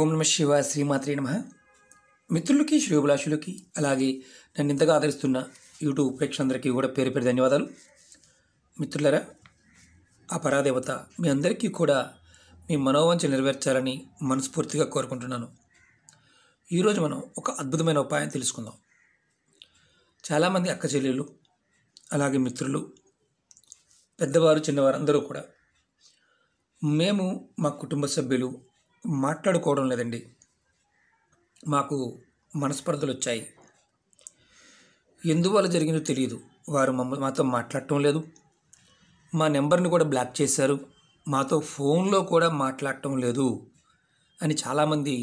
ఓం నమ శివ శ్రీమాత్రి నమ మిత్రులకి శ్రేయోభిలాషులకి అలాగే నన్ను ఇంతగా ఆదరిస్తున్న యూట్యూబ్ ప్రేక్షకులందరికీ కూడా పేరు పేరు ధన్యవాదాలు మిత్రులరా ఆ పరాదేవత మీ అందరికీ కూడా మీ మనోవంచ నెరవేర్చాలని మనస్ఫూర్తిగా కోరుకుంటున్నాను ఈరోజు మనం ఒక అద్భుతమైన ఉపాయం తెలుసుకుందాం చాలామంది అక్క చెల్లెలు అలాగే మిత్రులు పెద్దవారు చిన్నవారు అందరూ కూడా మేము మా కుటుంబ సభ్యులు మాట్లాడుకోవడం లేదండి మాకు మనస్పర్ధలు వచ్చాయి ఎందువల్ల జరిగిందో తెలియదు వారు మమ్మల్ని మాతో మాట్లాడటం లేదు మా నెంబర్ని కూడా బ్లాక్ చేశారు మాతో ఫోన్లో కూడా మాట్లాడటం లేదు అని చాలామంది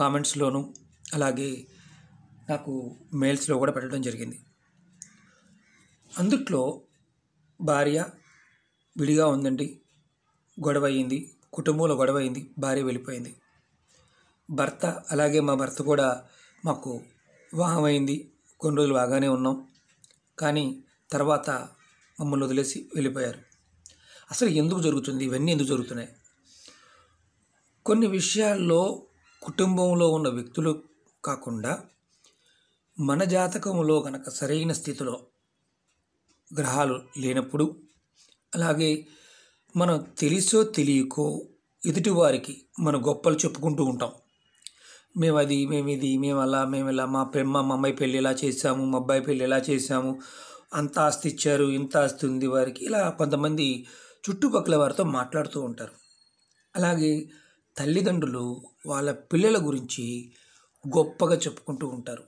కామెంట్స్లోనూ అలాగే నాకు మెయిల్స్లో కూడా పెట్టడం జరిగింది అందుట్లో భార్య విడిగా ఉందండి గొడవ అయింది కుటుంబంలో గొడవ అయింది భార్య వెళ్ళిపోయింది భర్త అలాగే మా భర్త కూడా మాకు వివాహమైంది కొన్ని రోజులు బాగానే ఉన్నాం కానీ తర్వాత మమ్మల్ని వదిలేసి వెళ్ళిపోయారు అసలు ఎందుకు జరుగుతుంది ఇవన్నీ ఎందుకు జరుగుతున్నాయి కొన్ని విషయాల్లో కుటుంబంలో ఉన్న వ్యక్తులు కాకుండా మన జాతకంలో కనుక సరైన స్థితిలో గ్రహాలు లేనప్పుడు అలాగే మనం తెలుసో తెలియకో ఎదుటివారికి మన గొప్పలు చెప్పుకుంటూ ఉంటాం మేము అది మేము ఇది మేము అలా మేము ఇలా మా మా అమ్మాయి పెళ్ళి ఇలా చేసాము మా అబ్బాయి పెళ్ళి ఇలా చేసాము అంత ఆస్తి ఇచ్చారు ఇంత ఆస్తి ఉంది వారికి ఇలా కొంతమంది చుట్టుపక్కల వారితో మాట్లాడుతూ ఉంటారు అలాగే తల్లిదండ్రులు వాళ్ళ పిల్లల గురించి గొప్పగా చెప్పుకుంటూ ఉంటారు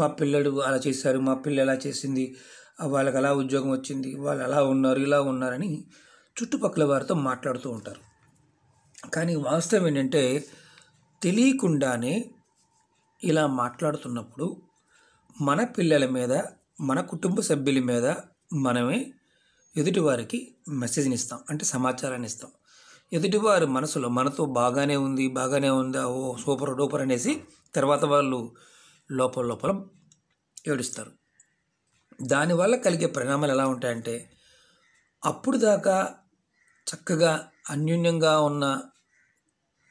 మా పిల్లడు అలా చేశారు మా పిల్ల ఎలా చేసింది వాళ్ళకి అలా ఉద్యోగం వచ్చింది వాళ్ళు అలా ఉన్నారు ఇలా ఉన్నారని చుట్టుపక్కల వారితో మాట్లాడుతూ ఉంటారు కానీ వాస్తవం ఏంటంటే తెలియకుండానే ఇలా మాట్లాడుతున్నప్పుడు మన పిల్లల మీద మన కుటుంబ సభ్యుల మీద మనమే ఎదుటివారికి మెసేజ్ని ఇస్తాం అంటే సమాచారాన్ని ఇస్తాం ఎదుటివారు మనసులో మనతో బాగానే ఉంది బాగానే ఉందా ఓ సూపర్ డూపర్ అనేసి తర్వాత వాళ్ళు లోపల లోపల ఏడుస్తారు దానివల్ల కలిగే పరిణామాలు ఎలా ఉంటాయంటే అప్పుడు దాకా చక్కగా అన్యోన్యంగా ఉన్న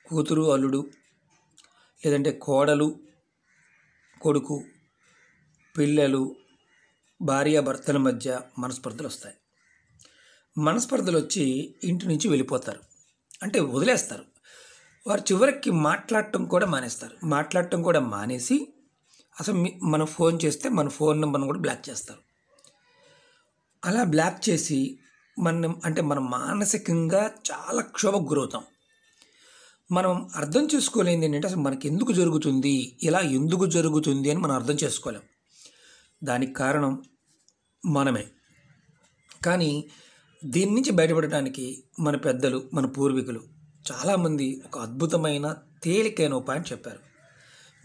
కూతురు అల్లుడు లేదంటే కోడలు కొడుకు పిల్లలు భార్యాభర్తల మధ్య మనస్పర్ధలు వస్తాయి మనస్పర్ధలు వచ్చి ఇంటి నుంచి వెళ్ళిపోతారు అంటే వదిలేస్తారు వారు చివరికి మాట్లాడటం కూడా మానేస్తారు మాట్లాడటం కూడా మానేసి అసలు మనం ఫోన్ చేస్తే మన ఫోన్ నెంబర్ను కూడా బ్లాక్ చేస్తారు అలా బ్లాక్ చేసి మనం అంటే మనం మానసికంగా చాలా క్షోభకు గురవుతాం మనం అర్థం చేసుకోలేంది ఏంటంటే అసలు మనకి ఎందుకు జరుగుతుంది ఇలా ఎందుకు జరుగుతుంది అని మనం అర్థం చేసుకోలేం దానికి కారణం మనమే కానీ దీని నుంచి బయటపడడానికి మన పెద్దలు మన పూర్వీకులు చాలామంది ఒక అద్భుతమైన తేలికైన ఉపాయం చెప్పారు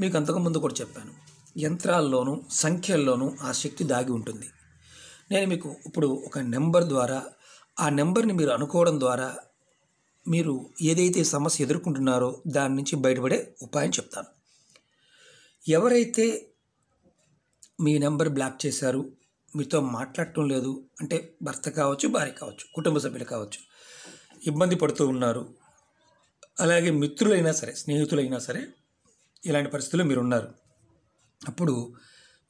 మీకు అంతకుముందు కూడా చెప్పాను యంత్రాల్లోనూ సంఖ్యల్లోనూ ఆ శక్తి దాగి ఉంటుంది నేను మీకు ఇప్పుడు ఒక నెంబర్ ద్వారా ఆ నెంబర్ని మీరు అనుకోవడం ద్వారా మీరు ఏదైతే సమస్య ఎదుర్కొంటున్నారో దాని నుంచి బయటపడే ఉపాయం చెప్తాను ఎవరైతే మీ నెంబర్ బ్లాక్ చేశారు మీతో మాట్లాడటం లేదు అంటే భర్త కావచ్చు భార్య కావచ్చు కుటుంబ సభ్యులు కావచ్చు ఇబ్బంది పడుతూ ఉన్నారు అలాగే మిత్రులైనా సరే స్నేహితులైనా సరే ఇలాంటి పరిస్థితుల్లో మీరు ఉన్నారు అప్పుడు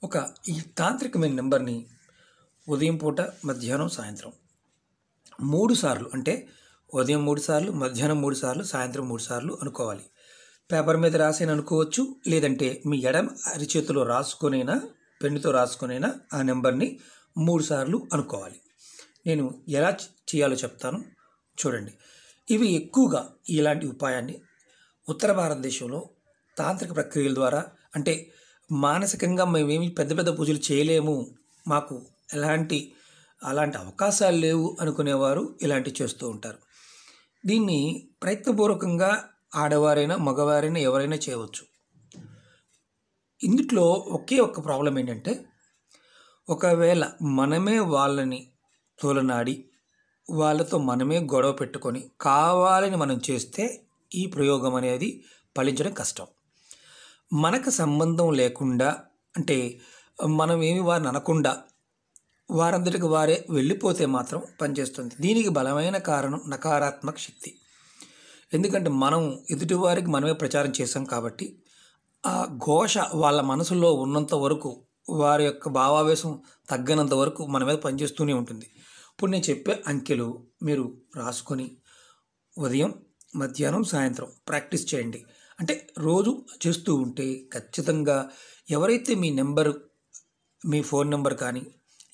ఒక ఈ తాంత్రికమైన నెంబర్ని ఉదయం పూట మధ్యాహ్నం సాయంత్రం మూడు సార్లు అంటే ఉదయం మూడు సార్లు మధ్యాహ్నం మూడు సార్లు సాయంత్రం మూడు సార్లు అనుకోవాలి పేపర్ మీద రాసిన అనుకోవచ్చు లేదంటే మీ ఎడం అరిచేతిలో రాసుకొనైనా పెన్నుతో రాసుకునైనా ఆ నెంబర్ని మూడు సార్లు అనుకోవాలి నేను ఎలా చేయాలో చెప్తాను చూడండి ఇవి ఎక్కువగా ఇలాంటి ఉపాయాన్ని ఉత్తర భారతదేశంలో తాంత్రిక ప్రక్రియల ద్వారా అంటే మానసికంగా మేమేమి పెద్ద పెద్ద పూజలు చేయలేము మాకు ఎలాంటి అలాంటి అవకాశాలు లేవు అనుకునేవారు ఇలాంటి చేస్తూ ఉంటారు దీన్ని ప్రయత్నపూర్వకంగా ఆడవారైనా మగవారైనా ఎవరైనా చేయవచ్చు ఇందుట్లో ఒకే ఒక్క ప్రాబ్లం ఏంటంటే ఒకవేళ మనమే వాళ్ళని తోలనాడి వాళ్ళతో మనమే గొడవ పెట్టుకొని కావాలని మనం చేస్తే ఈ ప్రయోగం అనేది ఫలించడం కష్టం మనకు సంబంధం లేకుండా అంటే మనం ఏమి వారిని అనకుండా వారందరికి వారే వెళ్ళిపోతే మాత్రం పనిచేస్తుంది దీనికి బలమైన కారణం నకారాత్మక శక్తి ఎందుకంటే మనం ఎదుటివారికి మనమే ప్రచారం చేసాం కాబట్టి ఆ ఘోష వాళ్ళ మనసులో ఉన్నంత వరకు వారి యొక్క భావావేశం తగ్గనంత వరకు మన మీద పనిచేస్తూనే ఉంటుంది ఇప్పుడు నేను చెప్పే అంకెలు మీరు రాసుకొని ఉదయం మధ్యాహ్నం సాయంత్రం ప్రాక్టీస్ చేయండి అంటే రోజు చేస్తూ ఉంటే ఖచ్చితంగా ఎవరైతే మీ నెంబరు మీ ఫోన్ నెంబర్ కానీ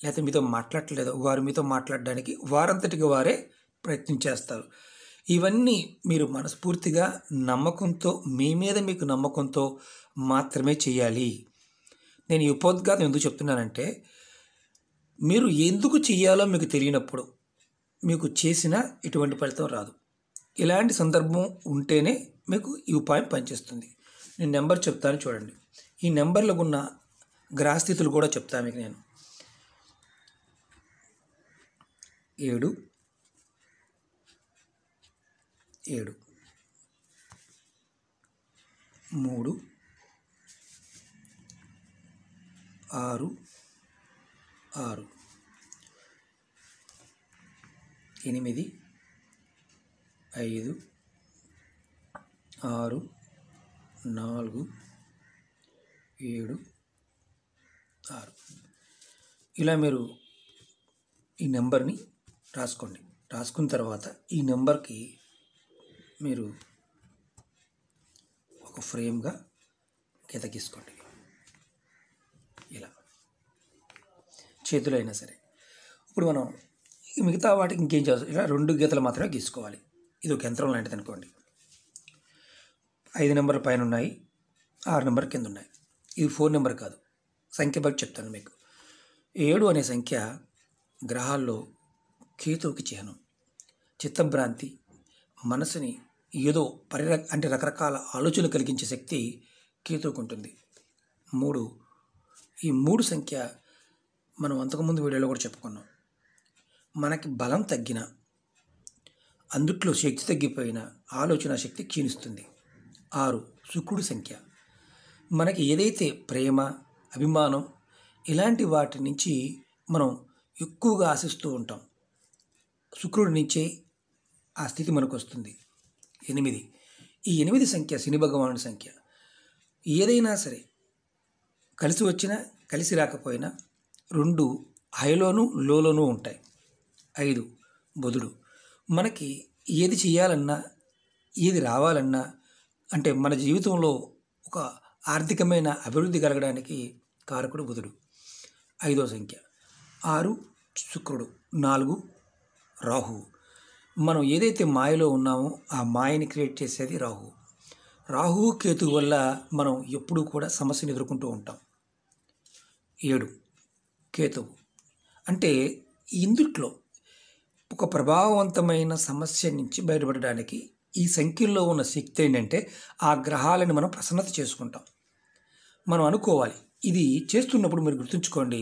లేకపోతే మీతో మాట్లాడలేదు వారు మీతో మాట్లాడడానికి వారంతటికి వారే ప్రయత్నం చేస్తారు ఇవన్నీ మీరు మనస్ఫూర్తిగా నమ్మకంతో మీ మీద మీకు నమ్మకంతో మాత్రమే చేయాలి నేను ఈ ఉపోద్ఘాతం ఎందుకు చెప్తున్నానంటే మీరు ఎందుకు చేయాలో మీకు తెలియనప్పుడు మీకు చేసిన ఎటువంటి ఫలితం రాదు ఇలాంటి సందర్భం ఉంటేనే మీకు ఈ ఉపాయం పనిచేస్తుంది నేను నెంబర్ చెప్తాను చూడండి ఈ నెంబర్లో ఉన్న గ్రహస్థితులు కూడా చెప్తాను మీకు నేను ఏడు ఏడు మూడు ఆరు ఆరు ఎనిమిది ఐదు ఆరు నాలుగు ఏడు ఆరు ఇలా మీరు ఈ నెంబర్ని రాసుకోండి రాసుకున్న తర్వాత ఈ నెంబర్కి మీరు ఒక ఫ్రేమ్గా గీత గీసుకోండి ఇలా చేతులు అయినా సరే ఇప్పుడు మనం మిగతా వాటికి ఇంకేం చేస్తాం ఇలా రెండు గీతలు మాత్రమే గీసుకోవాలి ఇది ఒక యంత్రం లాంటిది అనుకోండి ఐదు నెంబర్ల పైన ఉన్నాయి ఆరు నెంబర్ కింద ఉన్నాయి ఇది ఫోన్ నెంబర్ కాదు సంఖ్య బట్టి చెప్తాను మీకు ఏడు అనే సంఖ్య గ్రహాల్లో కేతువుకి చిహ్నం చిత్తభ్రాంతి మనసుని ఏదో పరి అంటే రకరకాల ఆలోచనలు కలిగించే శక్తి కేతువుకు ఉంటుంది మూడు ఈ మూడు సంఖ్య మనం అంతకుముందు వీడియోలో కూడా చెప్పుకున్నాం మనకి బలం తగ్గిన అందుట్లో శక్తి తగ్గిపోయిన ఆలోచన శక్తి క్షీణిస్తుంది ఆరు శుక్రుడి సంఖ్య మనకి ఏదైతే ప్రేమ అభిమానం ఇలాంటి వాటి నుంచి మనం ఎక్కువగా ఆశిస్తూ ఉంటాం శుక్రుడి నుంచే ఆ స్థితి మనకు వస్తుంది ఎనిమిది ఈ ఎనిమిది సంఖ్య శని భగవానుడి సంఖ్య ఏదైనా సరే కలిసి వచ్చినా కలిసి రాకపోయినా రెండు హైలోనూ లోలోనూ ఉంటాయి ఐదు బుధుడు మనకి ఏది చేయాలన్నా ఏది రావాలన్నా అంటే మన జీవితంలో ఒక ఆర్థికమైన అభివృద్ధి కలగడానికి కారకుడు బుధుడు ఐదో సంఖ్య ఆరు శుక్రుడు నాలుగు రాహు మనం ఏదైతే మాయలో ఉన్నామో ఆ మాయని క్రియేట్ చేసేది రాహు రాహు కేతు వల్ల మనం ఎప్పుడూ కూడా సమస్యను ఎదుర్కొంటూ ఉంటాం ఏడు కేతువు అంటే ఇందుట్లో ఒక ప్రభావవంతమైన సమస్య నుంచి బయటపడడానికి ఈ సంఖ్యలో ఉన్న శక్తి ఏంటంటే ఆ గ్రహాలను మనం ప్రసన్నత చేసుకుంటాం మనం అనుకోవాలి ఇది చేస్తున్నప్పుడు మీరు గుర్తుంచుకోండి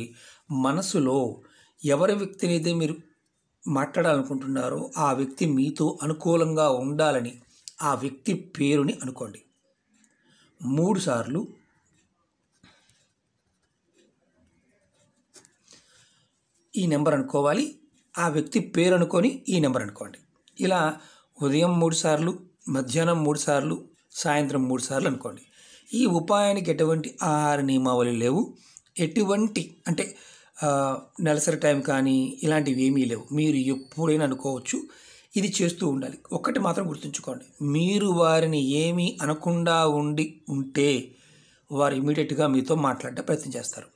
మనసులో ఎవరి వ్యక్తినైతే మీరు మాట్లాడాలనుకుంటున్నారో ఆ వ్యక్తి మీతో అనుకూలంగా ఉండాలని ఆ వ్యక్తి పేరుని అనుకోండి మూడు సార్లు ఈ నెంబర్ అనుకోవాలి ఆ వ్యక్తి పేరు అనుకొని ఈ నెంబర్ అనుకోండి ఇలా ఉదయం మూడు సార్లు మధ్యాహ్నం మూడు సార్లు సాయంత్రం మూడు సార్లు అనుకోండి ఈ ఉపాయానికి ఎటువంటి ఆహార నియమావళి లేవు ఎటువంటి అంటే నెలసరి టైం కానీ ఇలాంటివి ఏమీ లేవు మీరు ఎప్పుడైనా అనుకోవచ్చు ఇది చేస్తూ ఉండాలి ఒక్కటి మాత్రం గుర్తుంచుకోండి మీరు వారిని ఏమీ అనకుండా ఉండి ఉంటే వారు ఇమీడియట్గా మీతో మాట్లాడే ప్రయత్నం చేస్తారు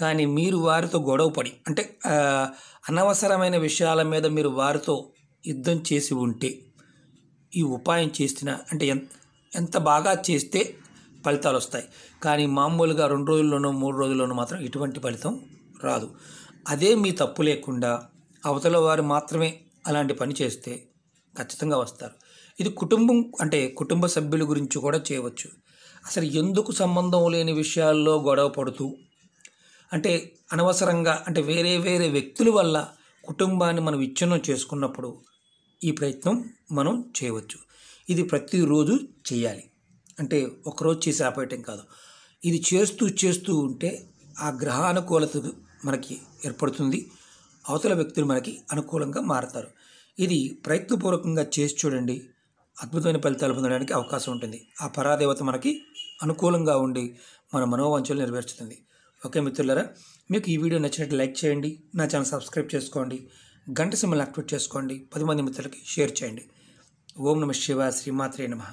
కానీ మీరు వారితో గొడవపడి అంటే అనవసరమైన విషయాల మీద మీరు వారితో యుద్ధం చేసి ఉంటే ఈ ఉపాయం చేసిన అంటే ఎంత బాగా చేస్తే ఫలితాలు వస్తాయి కానీ మామూలుగా రెండు రోజుల్లోనో మూడు రోజుల్లోనో మాత్రం ఎటువంటి ఫలితం రాదు అదే మీ తప్పు లేకుండా అవతల వారు మాత్రమే అలాంటి పని చేస్తే ఖచ్చితంగా వస్తారు ఇది కుటుంబం అంటే కుటుంబ సభ్యుల గురించి కూడా చేయవచ్చు అసలు ఎందుకు సంబంధం లేని విషయాల్లో గొడవ పడుతూ అంటే అనవసరంగా అంటే వేరే వేరే వ్యక్తుల వల్ల కుటుంబాన్ని మనం విచ్ఛిన్నం చేసుకున్నప్పుడు ఈ ప్రయత్నం మనం చేయవచ్చు ఇది ప్రతిరోజు చేయాలి అంటే ఒకరోజు చేసి ఆపేయటం కాదు ఇది చేస్తూ చేస్తూ ఉంటే ఆ గ్రహానుకూలత మనకి ఏర్పడుతుంది అవతల వ్యక్తులు మనకి అనుకూలంగా మారతారు ఇది ప్రయత్నపూర్వకంగా చేసి చూడండి అద్భుతమైన ఫలితాలు పొందడానికి అవకాశం ఉంటుంది ఆ పరాదేవత మనకి అనుకూలంగా ఉండి మన మనోవాంఛలు నెరవేర్చుతుంది ఓకే మిత్రులరా మీకు ఈ వీడియో నచ్చినట్టు లైక్ చేయండి నా ఛానల్ సబ్స్క్రైబ్ చేసుకోండి గంట సింబల్ యాక్టివేట్ చేసుకోండి పది మంది మిత్రులకి షేర్ చేయండి ఓం నమ శివ శ్రీమాత్రే నమ